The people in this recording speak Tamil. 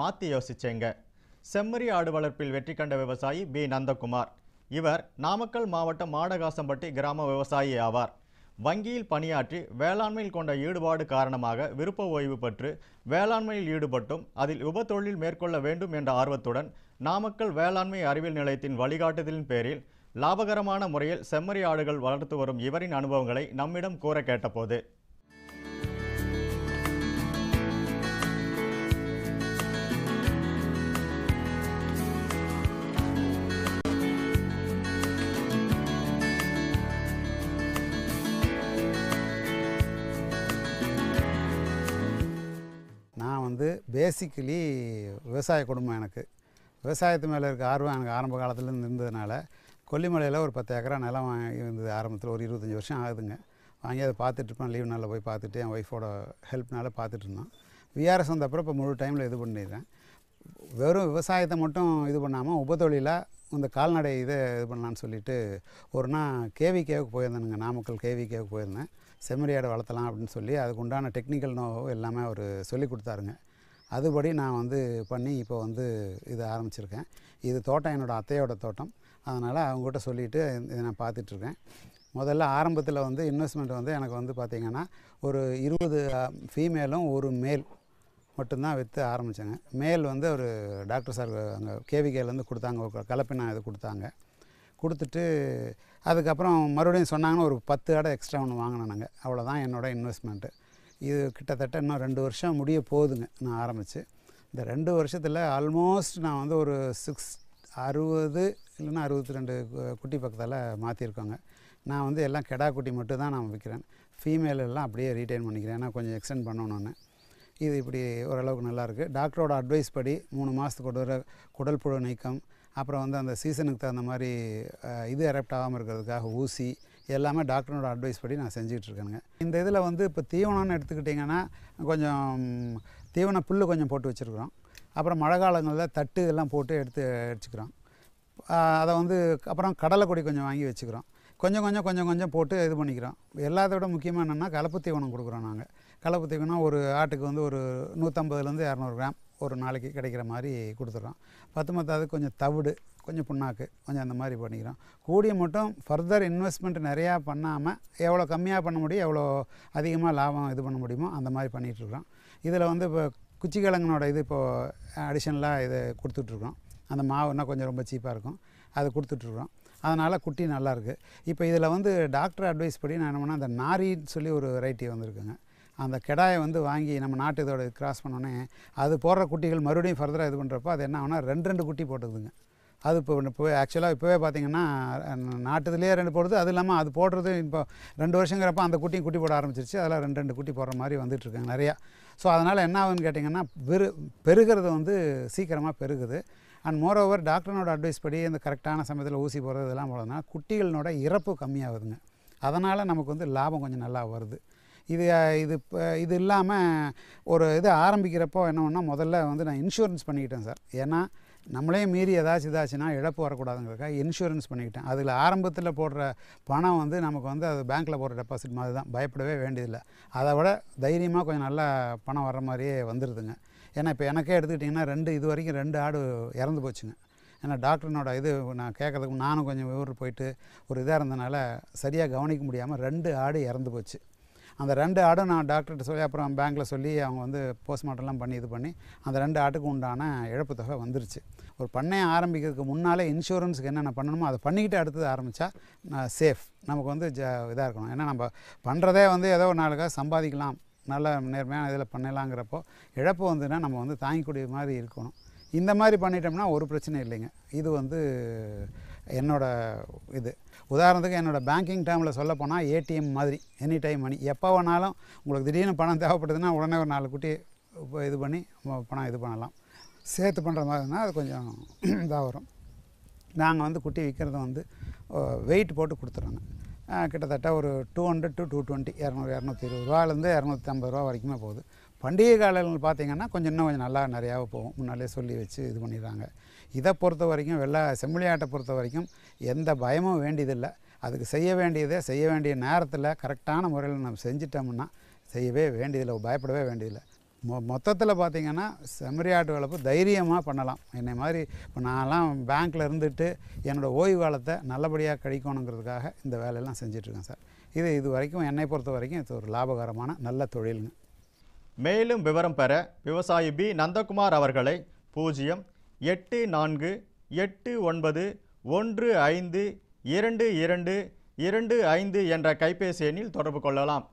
மாத்தி யோசிச்சேங்க செம்மறி ஆடு வளர்ப்பில் வெற்றி கண்ட விவசாயி பி நந்தகுமார் இவர் நாமக்கல் மாவட்டம் மாடகாசம்பட்டி கிராம விவசாயி ஆவார் வங்கியில் பணியாற்றி வேளாண்மையில் கொண்ட ஈடுபாடு காரணமாக விருப்ப ஓய்வு பெற்று வேளாண்மையில் ஈடுபட்டும் அதில் உபத்தொழில் மேற்கொள்ள வேண்டும் என்ற ஆர்வத்துடன் நாமக்கல் வேளாண்மை அறிவியல் நிலையத்தின் வழிகாட்டுதலின் பேரில் லாபகரமான முறையில் செம்மறி ஆடுகள் வளர்த்து வரும் இவரின் அனுபவங்களை நம்மிடம் கூற கேட்டபோது வந்து பேசிக்கலி விவசாய குடும்பம் எனக்கு விவசாயத்து மேலே இருக்க ஆர்வம் எனக்கு ஆரம்ப காலத்துலேருந்து இருந்ததுனால கொல்லிமலையில் ஒரு பத்து ஏக்கரா நிலம் வாங்கி இருந்தது ஆரம்பத்தில் ஒரு இருபத்தஞ்சி வருஷம் ஆகுதுங்க வாங்கி அதை பார்த்துட்ருப்பேன் லீவ் நாளில் போய் பார்த்துட்டு என் ஒய்ஃபோட ஹெல்ப்னால பார்த்துட்ருந்தோம் விஆர்எஸ் வந்தப்பறம் இப்போ முழு டைமில் இது பண்ணிடுறேன் வெறும் விவசாயத்தை மட்டும் இது பண்ணாமல் உபத்தொழிலாக இந்த கால்நடை இதை இது பண்ணலான்னு சொல்லிட்டு ஒரு நாள் கேவிகேவுக்கு போயிருந்தேனுங்க நாமக்கல் கேவிகேவுக்கு போயிருந்தேன் செம்மறியாடை வளர்த்தலாம் அப்படின்னு சொல்லி அதுக்கு உண்டான டெக்னிக்கல் நோ எல்லாமே அவர் சொல்லி கொடுத்தாருங்க அதுபடி நான் வந்து பண்ணி இப்போ வந்து இதை ஆரம்பிச்சிருக்கேன் இது தோட்டம் என்னோடய அத்தையோட தோட்டம் அதனால் அவங்ககிட்ட சொல்லிவிட்டு இதை நான் பார்த்துட்ருக்கேன் முதல்ல ஆரம்பத்தில் வந்து இன்வெஸ்ட்மெண்ட் வந்து எனக்கு வந்து பார்த்திங்கன்னா ஒரு இருபது ஃபீமேலும் ஒரு மேல் மட்டும்தான் விற்று ஆரம்பித்தேங்க மேல் வந்து ஒரு டாக்டர் சார் அங்கே கேவிகேலேருந்து கொடுத்தாங்க ஒரு கலப்பினா இது கொடுத்தாங்க கொடுத்துட்டு அதுக்கப்புறம் மறுபடியும் சொன்னாங்கன்னா ஒரு பத்து கடை எக்ஸ்ட்ரா ஒன்று வாங்கினேன் நாங்கள் அவ்வளோதான் என்னோடய இன்வெஸ்ட்மெண்ட்டு இது கிட்டத்தட்ட இன்னும் ரெண்டு வருஷம் முடிய போகுதுங்க நான் ஆரம்பித்து இந்த ரெண்டு வருஷத்தில் ஆல்மோஸ்ட் நான் வந்து ஒரு சிக்ஸ் அறுபது இல்லைன்னா அறுபத்தி ரெண்டு குட்டி பக்கத்தில் மாற்றிருக்கோங்க நான் வந்து எல்லாம் கெடா குட்டி மட்டும் தான் நான் விற்கிறேன் ஃபீமேல் எல்லாம் அப்படியே ரீட்டைன் பண்ணிக்கிறேன் ஏன்னா கொஞ்சம் எக்ஸ்டெண்ட் பண்ணணுன்னு இது இப்படி ஓரளவுக்கு நல்லாயிருக்கு டாக்டரோட அட்வைஸ் படி மூணு மாதத்துக்கு ஒரு தடவை குடல் புழு நீக்கம் அப்புறம் வந்து அந்த சீசனுக்கு தகுந்த மாதிரி இது எரப்ட் ஆகாமல் இருக்கிறதுக்காக ஊசி எல்லாமே டாக்டரோட அட்வைஸ் படி நான் இருக்கேனுங்க இந்த இதில் வந்து இப்போ தீவனம்னு எடுத்துக்கிட்டிங்கன்னா கொஞ்சம் தீவன புல் கொஞ்சம் போட்டு வச்சுருக்குறோம் அப்புறம் மழை காலங்களில் தட்டு இதெல்லாம் போட்டு எடுத்து அடிச்சுக்கிறோம் அதை வந்து அப்புறம் கடலை கொடி கொஞ்சம் வாங்கி வச்சுக்கிறோம் கொஞ்சம் கொஞ்சம் கொஞ்சம் கொஞ்சம் போட்டு இது பண்ணிக்கிறோம் எல்லாத்தோட முக்கியமாக என்னென்னா கலப்பு தீவனம் கொடுக்குறோம் நாங்கள் கலப்பு தீவனம் ஒரு ஆட்டுக்கு வந்து ஒரு நூற்றம்பதுலேருந்து இரநூறு கிராம் ஒரு நாளைக்கு கிடைக்கிற மாதிரி கொடுத்துட்றோம் பத்து மத்தாவது கொஞ்சம் தவிடு கொஞ்சம் புண்ணாக்கு கொஞ்சம் அந்த மாதிரி பண்ணிக்கிறோம் கூடிய மட்டும் ஃபர்தர் இன்வெஸ்ட்மெண்ட் நிறையா பண்ணாமல் எவ்வளோ கம்மியாக பண்ண முடியும் எவ்வளோ அதிகமாக லாபம் இது பண்ண முடியுமோ அந்த மாதிரி பண்ணிகிட்ருக்குறோம் இதில் வந்து இப்போ குச்சிக்கிழங்கனோட இது இப்போது அடிஷனலாக இது கொடுத்துட்ருக்குறோம் அந்த மாவுன்னா கொஞ்சம் ரொம்ப சீப்பாக இருக்கும் அது கொடுத்துட்ருக்குறோம் அதனால் குட்டி நல்லாயிருக்கு இப்போ இதில் வந்து டாக்டர் அட்வைஸ் படி நான் என்ன பண்ணால் அந்த நாரின்னு சொல்லி ஒரு வெரைட்டி வந்திருக்குங்க அந்த கெடாயை வந்து வாங்கி நம்ம நாட்டு இதோட கிராஸ் பண்ணோன்னே அது போடுற குட்டிகள் மறுபடியும் ஃபர்தராக இது பண்ணுறப்போ அது என்ன ஆகுனா ரெண்டு ரெண்டு குட்டி போட்டுக்குதுங்க அது இப்போ இப்போவே ஆக்சுவலாக இப்போவே பார்த்திங்கன்னா நாட்டுலேயே ரெண்டு போடுறது அது இல்லாமல் அது போடுறது இப்போ ரெண்டு வருஷங்கிறப்ப அந்த குட்டியும் குட்டி போட ஆரம்பிச்சிருச்சு அதில் ரெண்டு ரெண்டு குட்டி போடுற மாதிரி வந்துட்டுருக்காங்க நிறையா ஸோ அதனால் என்ன ஆகுன்னு கேட்டிங்கன்னா பெரு பெருகிறது வந்து சீக்கிரமாக பெருகுது அண்ட் மோரோவர் டாக்டர்னோட அட்வைஸ் படி இந்த கரெக்டான சமயத்தில் ஊசி போடுறது இதெல்லாம் போடுறதுனா குட்டிகளோட இறப்பு கம்மியாகுதுங்க அதனால் நமக்கு வந்து லாபம் கொஞ்சம் நல்லா வருது இது இது இப்போ இது இல்லாமல் ஒரு இது ஆரம்பிக்கிறப்போ என்ன ஒன்றா முதல்ல வந்து நான் இன்சூரன்ஸ் பண்ணிக்கிட்டேன் சார் ஏன்னா நம்மளே மீறி ஏதாச்சும் இதாச்சுன்னா இழப்பு வரக்கூடாதுங்கிறதுக்காக இன்சூரன்ஸ் பண்ணிக்கிட்டேன் அதில் ஆரம்பத்தில் போடுற பணம் வந்து நமக்கு வந்து அது பேங்க்கில் போடுற டெபாசிட் மாதிரி தான் பயப்படவே வேண்டியதில்லை அதை விட தைரியமாக கொஞ்சம் நல்லா பணம் வர்ற மாதிரியே வந்துடுதுங்க ஏன்னா இப்போ எனக்கே எடுத்துக்கிட்டிங்கன்னா ரெண்டு இது வரைக்கும் ரெண்டு ஆடு இறந்து போச்சுங்க ஏன்னா டாக்டர்னோட இது நான் கேட்குறதுக்கு நானும் கொஞ்சம் விவரம் போயிட்டு ஒரு இதாக இருந்தனால சரியாக கவனிக்க முடியாமல் ரெண்டு ஆடு இறந்து போச்சு அந்த ரெண்டு ஆடும் நான் டாக்டர்கிட்ட சொல்லி அப்புறம் பேங்க்கில் சொல்லி அவங்க வந்து போஸ்ட்மார்ட்டம்லாம் பண்ணி இது பண்ணி அந்த ரெண்டு ஆட்டுக்கு உண்டான இழப்பு தொகை வந்துருச்சு ஒரு பண்ணையை ஆரம்பிக்கிறதுக்கு முன்னாலே இன்சூரன்ஸுக்கு என்னென்ன பண்ணணுமோ அதை பண்ணிக்கிட்டு அடுத்தது ஆரம்பித்தா சேஃப் நமக்கு வந்து ஜ இதாக இருக்கணும் ஏன்னா நம்ம பண்ணுறதே வந்து ஏதோ ஒரு நாளுக்காக சம்பாதிக்கலாம் நல்ல நேர்மையான இதில் பண்ணலாங்கிறப்போ இழப்பு வந்துன்னா நம்ம வந்து தாங்கிக்கூடிய மாதிரி இருக்கணும் இந்த மாதிரி பண்ணிட்டோம்னா ஒரு பிரச்சனையும் இல்லைங்க இது வந்து என்னோடய இது உதாரணத்துக்கு என்னோடய பேங்கிங் சொல்ல சொல்லப்போனால் ஏடிஎம் மாதிரி எனி டைம் மணி எப்போ வேணாலும் உங்களுக்கு திடீர்னு பணம் தேவைப்படுதுன்னா உடனே ஒரு நாலு குட்டி இது பண்ணி பணம் இது பண்ணலாம் சேர்த்து பண்ணுற மாதிரினா அது கொஞ்சம் இதாக வரும் நாங்கள் வந்து குட்டி விற்கிறத வந்து வெயிட் போட்டு கொடுத்துட்றோங்க கிட்டத்தட்ட ஒரு two hundred to two twenty இரநூறு இரநூத்தி இருபது ரூபாலேருந்து இரநூத்தி ஐம்பது ரூபா வரைக்குமே போகுது பண்டிகை காலங்கள் பார்த்திங்கன்னா கொஞ்சம் இன்னும் கொஞ்சம் நல்லா நிறையாவே போகும் முன்னாலே சொல்லி வச்சு இது பண்ணிடுறாங்க இதை பொறுத்த வரைக்கும் வெள்ளை செம்மொழியாட்டை பொறுத்த வரைக்கும் எந்த பயமும் வேண்டியதில்லை அதுக்கு செய்ய வேண்டியதே செய்ய வேண்டிய நேரத்தில் கரெக்டான முறையில் நம்ம செஞ்சிட்டோம்னா செய்யவே வேண்டியதில்லை பயப்படவே வேண்டியதில்லை மொ மொத்தத்தில் பார்த்திங்கன்னா செம்மறியாட்டு வளர்ப்பு தைரியமாக பண்ணலாம் என்னை மாதிரி இப்போ நான்லாம் பேங்க்கில் இருந்துட்டு என்னோடய ஓய்வு காலத்தை நல்லபடியாக கழிக்கணுங்கிறதுக்காக இந்த வேலையெல்லாம் செஞ்சிட்ருக்கேன் சார் இது இது வரைக்கும் என்னை பொறுத்த வரைக்கும் இது ஒரு லாபகரமான நல்ல தொழிலுங்க மேலும் விவரம் பெற விவசாயி பி நந்தகுமார் அவர்களை பூஜ்ஜியம் எட்டு நான்கு எட்டு ஒன்பது ஒன்று ஐந்து இரண்டு இரண்டு இரண்டு ஐந்து என்ற கைபேசி எண்ணில் தொடர்பு கொள்ளலாம்